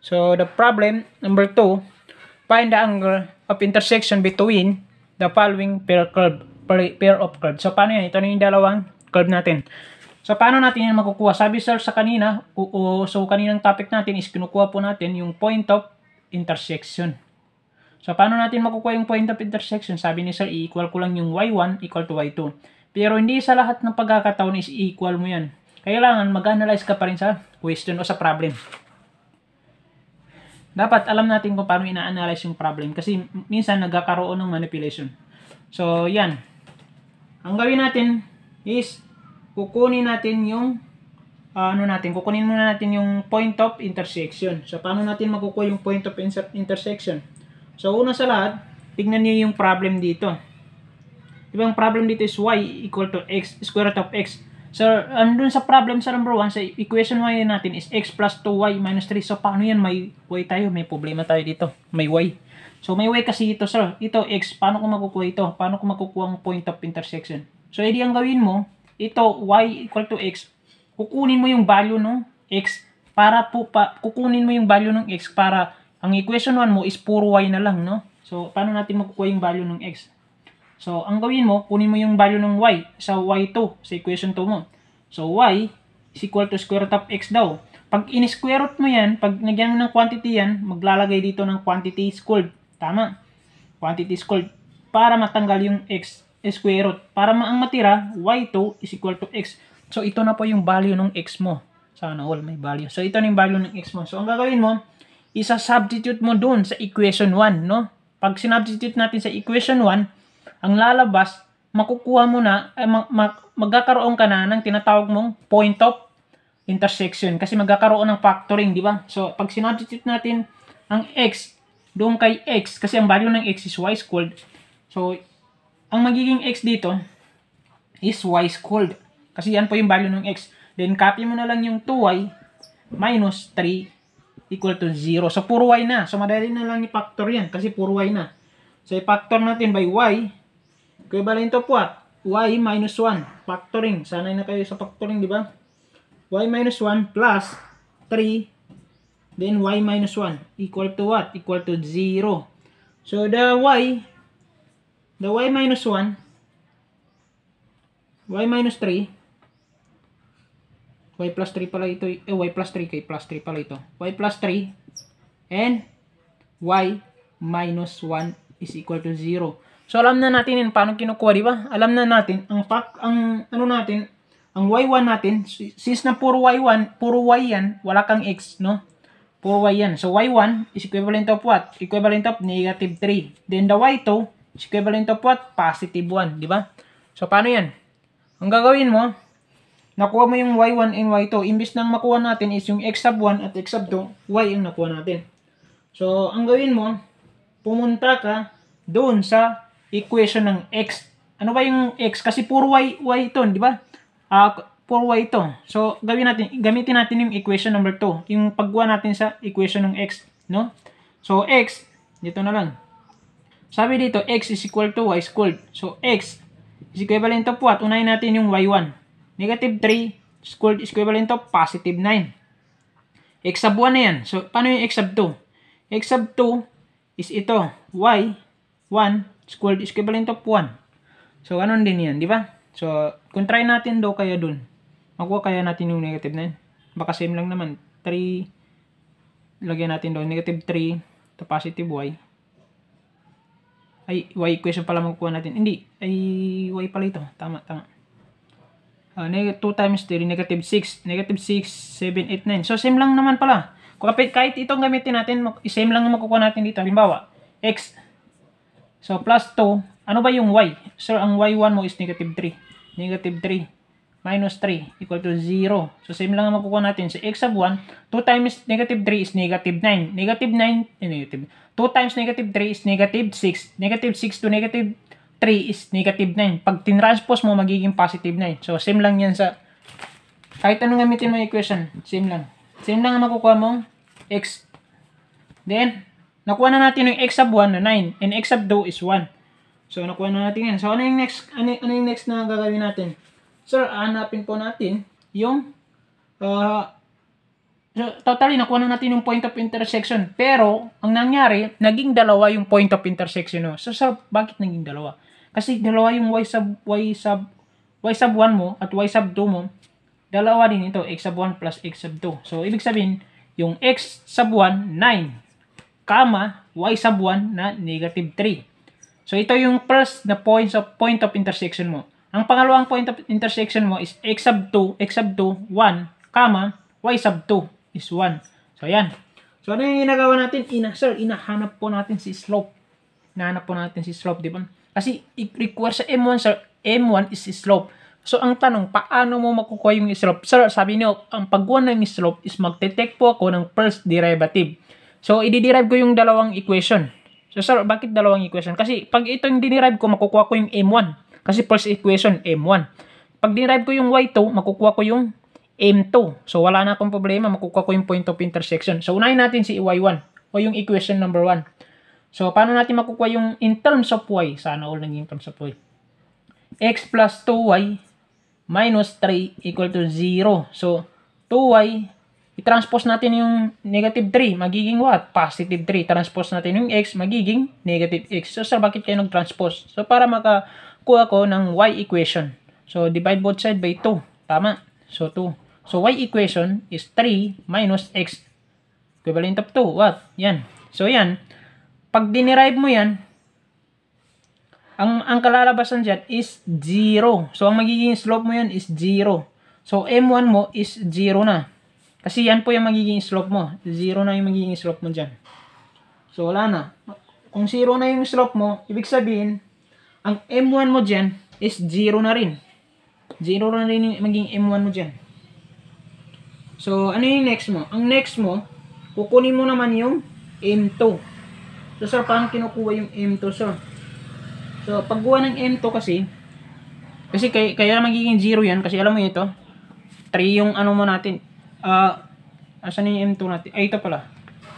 So the problem number 2, find the angle of intersection between the following pair curve, pair of curve. So paano yan? Ito na yung dalawang curve natin. So paano natin yan makukuha? Sabi sir sa kanina, oo, so kaninang topic natin is kinukuha po natin yung point of intersection. So paano natin makukuha yung point of intersection? Sabi ni sir, i-equal ko lang yung y1 equal to y2. Pero hindi sa lahat ng pagkakataon is equal mo yan. Kailangan mag-analyze ka pa rin sa question o sa problem dapat alam natin kung paano ina-analyze yung problem kasi minsan nagkakaroon ng manipulation. So, yan. Ang gawin natin is kukunin natin yung uh, ano natin, kukunin muna natin yung point of intersection. So, paano natin makukuha yung point of intersection? So, una sa lahat, tignan niyo yung problem dito. Diba, yung problem dito is y equal to x, square root of x. So, andun sa problem sa number 1, sa equation y natin is x plus 2y minus 3. So, paano yan? May y tayo. May problema tayo dito. May y. So, may y kasi ito, sir. Ito, x. Paano ko magkukuha ito? Paano ko magkukuha ang point of intersection? So, edi ang gawin mo, ito, y equal to x. Kukunin mo yung value ng x para po, pa, kukunin mo yung value ng x para ang equation 1 mo is puro y na lang, no? So, paano natin makukuha yung value ng x? So, ang gawin mo, kunin mo yung value ng y sa y2, sa equation 2 mo. So, y is equal to square root of x daw. Pag in-square root mo yan, pag nagyan mo ng quantity yan, maglalagay dito ng quantity squared. Tama. Quantity squared. Para matanggal yung x square root. Para maang matira, y2 is equal to x. So, ito na po yung value ng x mo. Sana all may value. So, ito na yung value ng x mo. So, ang gagawin mo, isa-substitute mo dun sa equation 1, no? Pag sinubstitute natin sa equation 1, ang lalabas, makukuha mo na, ay, eh, mag, mag, magkakaroon ka na ng tinatawag mong point of intersection kasi magkakaroon ng factoring, di ba? So, pag sinubstitute natin ang x doon kay x kasi ang value ng x is y squared. So, ang magiging x dito is y squared kasi yan po yung value ng x. Then, copy mo na lang yung 2y minus 3 equal to 0. So, puro y na. So, madali na lang i-factor yan kasi puro y na. So, i-factor natin by y. Equivalent of what? y minus 1. Factoring. Sanay na kayo sa factoring, di ba? y minus 1 plus 3 then y minus 1 equal to what? Equal to 0. So, the y the y minus 1 y minus 3 y plus 3 pala ito eh, y plus 3 kay plus 3 pala ito y plus 3 and y minus 1 is equal to 0. So, alam na natin yun, paano kinukuha, di ba? Alam na natin, ang, pack, ang ano natin, ang y1 natin, since na puro y1, puro y yan, wala kang x, no? Puro y yan. So, y1 is equivalent of what? Equivalent of negative 3. Then, the y2 is equivalent of what? Positive 1, di ba? So, paano yan? Ang gagawin mo, nakuha mo yung y1 and y2. Imbis nang makuha natin is yung x sub 1 at x sub 2, y yung nakuha natin. So, ang gawin mo, pumunta ka doon sa equation ng x. Ano ba yung x? Kasi puro y, y ito, di ba? Uh, puro y ito. So, gawin natin, gamitin natin yung equation number 2. Yung paggawa natin sa equation ng x, no? So, x, dito na lang. Sabi dito, x is equal to y squared. So, x is equivalent to what? Unahin natin yung y1. Negative 3 squared is equivalent to positive 9. X sub 1 na yan. So, paano yung x sub 2? x sub 2 is ito, y, 1, squared is equivalent of 1. So, ganun din yan, di ba? So, kung try natin daw kaya dun, makuha kaya natin yung negative na yun. Baka same lang naman, 3, lagyan natin daw, negative 3 to positive y. Ay, y equation pala makukuha natin. Hindi, ay, y pala ito. Tama, tama. Uh, ah, 2 times 3, negative 6. Negative 6, 7, 8, 9. So, same lang naman pala. Kapit kahit itong gamitin natin, same lang makukuha natin dito. Halimbawa, x. So, plus 2. Ano ba yung y? Sir, ang y1 mo is negative 3. Negative 3 minus 3 equal to 0. So, same lang ang makukuha natin. Sa so, x sub 1, 2 times negative 3 is negative 9. Negative 9, eh, negative. 2 times negative 3 is negative 6. Negative 6 to negative 3 is negative 9. Pag tinranspose mo, magiging positive 9. So, same lang yan sa... Kahit anong gamitin mo equation, same lang. Same lang ang makukuha mong x. Then, nakuha na natin yung x sub 1 na 9. And x sub 2 is 1. So, nakuha na natin yan. So, ano yung next, ano, ano yung next na gagawin natin? Sir, hanapin po natin yung uh, so, totally, nakuha na natin yung point of intersection. Pero, ang nangyari, naging dalawa yung point of intersection. No? So, so, bakit naging dalawa? Kasi dalawa yung y sub, y sub, y sub 1 mo at y sub 2 mo. Dalawa din ito, x sub 1 plus x sub 2. So, ibig sabihin, yung x sub 1, 9, comma, y sub 1 na negative 3. So, ito yung first na points of, point of intersection mo. Ang pangalawang point of intersection mo is x sub 2, x sub 2, 1, comma, y sub 2 is 1. So, ayan. So, ano yung ginagawa natin? Ina, sir, inahanap po natin si slope. Inahanap po natin si slope, di ba? Kasi, require sa M1, sir, M1 is slope. So, ang tanong, paano mo makukuha yung slope? Sir, sabi niyo, ang pagkuha ng slope is magte-take po ako ng first derivative. So, i-derive ko yung dalawang equation. So, sir, bakit dalawang equation? Kasi, pag ito yung dinerive ko, makukuha ko yung M1. Kasi, first equation, M1. Pag dinerive ko yung Y2, makukuha ko yung M2. So, wala na akong problema. Makukuha ko yung point of intersection. So, unahin natin si Y1 o yung equation number 1. So, paano natin makukuha yung in terms of Y? Sana all naging in terms of Y. X plus 2Y minus 3 equal to 0. So, 2y, i-transpose natin yung negative 3, magiging what? Positive 3. Transpose natin yung x, magiging negative x. So, sir, bakit kayo nag-transpose? So, para makakuha ko ng y equation. So, divide both side by 2. Tama. So, 2. So, y equation is 3 minus x. Equivalent of 2. What? Yan. So, yan. Pag dinerive mo yan, ang, ang kalalabasan dyan is 0. So, ang magiging slope mo yan is 0. So, M1 mo is 0 na. Kasi yan po yung magiging slope mo. 0 na yung magiging slope mo dyan. So, wala na. Kung 0 na yung slope mo, ibig sabihin, ang M1 mo dyan is 0 na rin. 0 na rin yung magiging M1 mo dyan. So, ano yung next mo? Ang next mo, kukunin mo naman yung M2. So, sir, paano kinukuha yung M2, sir? So, paggawa ng M2 kasi, kasi kay, kaya magiging 0 yan, kasi alam mo ito, 3 yung ano mo natin. Ah, uh, asan yung M2 natin? Ay, ito pala.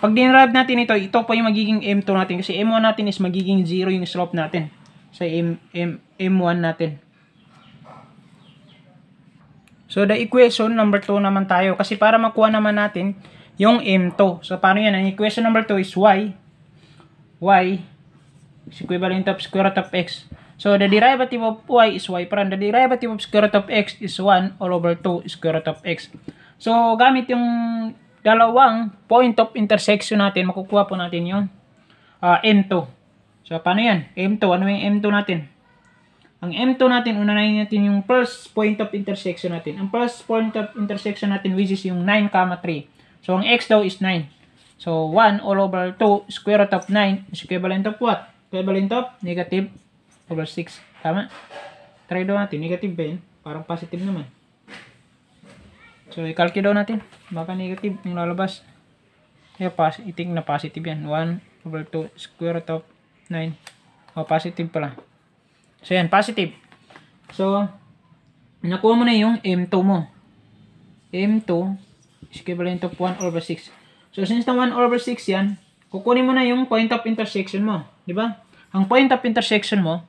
Pag dinrive natin ito, ito pa yung magiging M2 natin. Kasi M1 natin is magiging 0 yung slope natin. Sa M, M, M1 natin. So, the equation number 2 naman tayo. Kasi para makuha naman natin yung M2. So, paano yan? Ang equation number 2 is Y. Y is equivalent of square root of x. So, the derivative of y is y prime. The derivative of square root of x is 1 all over 2 square root of x. So, gamit yung dalawang point of intersection natin, makukuha po natin yung uh, ah, M2. So, paano yan? M2. Ano yung M2 natin? Ang M2 natin, unahin natin yung first point of intersection natin. Ang first point of intersection natin which is yung 9, 3. So, ang x daw is 9. So, 1 all over 2 square root of 9 is equivalent of what? 12 ba Negative over 6. Tama? Try daw natin. Negative ba yun? Parang positive naman. So, i-calculate daw natin. Baka negative yung lalabas. Kaya pas itik na positive yan. 1 over 2 square root of 9. O, positive pala. So, yan. Positive. So, nakuha mo na yung M2 mo. M2 is equivalent of 1 over 6. So, since na 1 over 6 yan, kukunin mo na yung point of intersection mo. Di ba? Ang point of intersection mo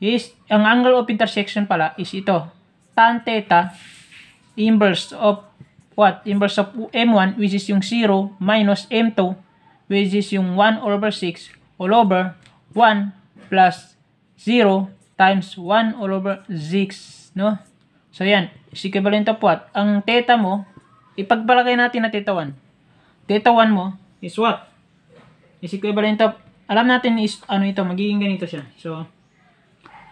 is, ang angle of intersection pala is ito. Tan theta inverse of what? Inverse of M1 which is yung 0 minus M2 which is yung 1 over 6 all over 1 plus 0 times 1 all over 6. No? So yan, is equivalent of what? Ang theta mo, ipagpalagay natin na theta 1. Theta 1 mo is what? Is equivalent of alam natin is, ano ito, magiging ganito siya. So,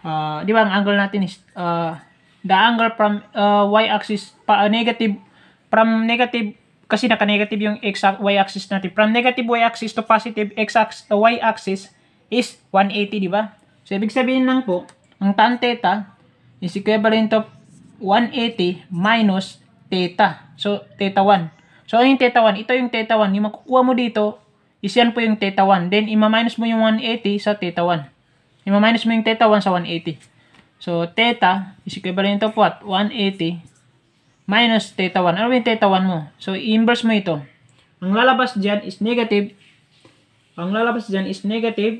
uh, di ba, ang angle natin is, uh, the angle from uh, y-axis, pa, uh, negative, from negative, kasi naka-negative yung x, y-axis natin. From negative y-axis to positive x-axis, uh, y-axis is 180, di ba? So, ibig sabihin lang po, ang tan theta is equivalent of 180 minus theta. So, theta 1. So, ano yung theta 1, ito yung theta 1. Yung makukuha mo dito is yan po yung theta 1. Then, ima-minus mo yung 180 sa theta 1. Ima-minus mo yung theta 1 sa 180. So, theta is equivalent of what? 180 minus theta 1. Ano yung theta 1 mo? So, inverse mo ito. Ang lalabas dyan is negative. Ang lalabas dyan is negative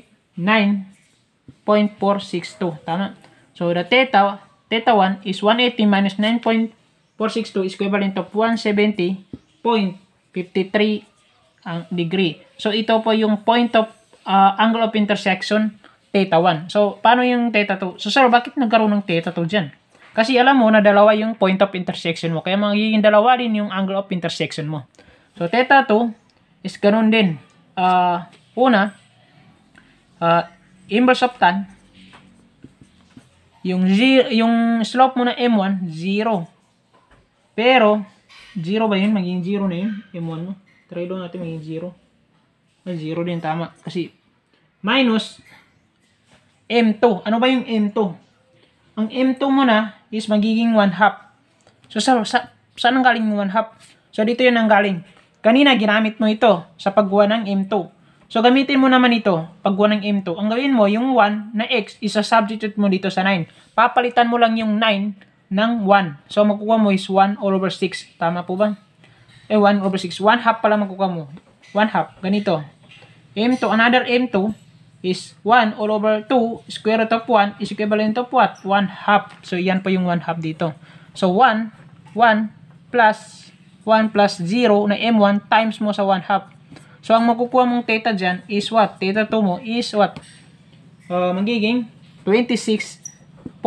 9.462. Tama? So, the theta, theta 1 is 180 minus 9.462 is equivalent of 170.53 ang degree. So, ito po yung point of uh, angle of intersection, theta 1. So, paano yung theta 2? So, sir, bakit nagkaroon ng theta 2 dyan? Kasi alam mo na dalawa yung point of intersection mo. Kaya magiging dalawa rin yung angle of intersection mo. So, theta 2 is ganun din. Uh, una, uh, inverse of tan, yung, zero, yung slope mo na M1, 0. Pero, 0 ba yun? Magiging 0 na yun, M1 mo. No? Try lang natin maging 0. May 0 din tama. Kasi, minus M2. Ano ba yung M2? Ang M2 muna is magiging 1 half. So, sa, sa, saan ang galing 1 half? So, dito yun ang galing. Kanina, ginamit mo ito sa pagguha ng M2. So, gamitin mo naman ito pagguha ng M2. Ang gawin mo, yung 1 na X, isa-substitute mo dito sa 9. Papalitan mo lang yung 9 ng 1. So, magkukuha mo is 1 all over 6. Tama po ba? eh 1 over 6. 1 half pala magkukuha mo. 1 half. Ganito. M2, another M2 is 1 all over 2 square root of 1 is equivalent of what? 1 half. So, yan po yung 1 half dito. So, 1, 1 plus 1 plus 0 na M1 times mo sa 1 half. So, ang makukuha mong theta dyan is what? Theta 2 mo is what? Uh, magiging 26.565.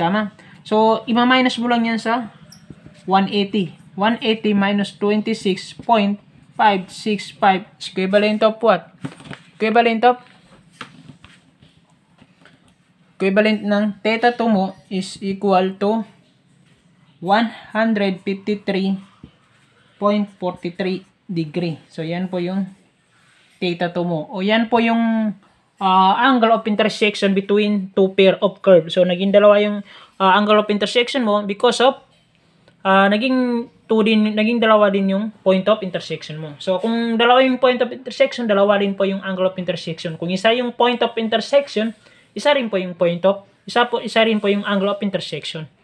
Tama? So, ima-minus mo lang yan sa 180. 180 minus 26.565 is equivalent of what? Equivalent of equivalent ng theta 2 mo is equal to 153.43 degree. So, yan po yung theta 2 mo. O, yan po yung uh, angle of intersection between two pair of curves. So, naging dalawa yung uh, angle of intersection mo because of uh, naging two din, naging dalawa din yung point of intersection mo. So, kung dalawa yung point of intersection, dalawa rin po yung angle of intersection. Kung isa yung point of intersection, isa rin po yung point of, isa, po, isa rin po yung angle of intersection.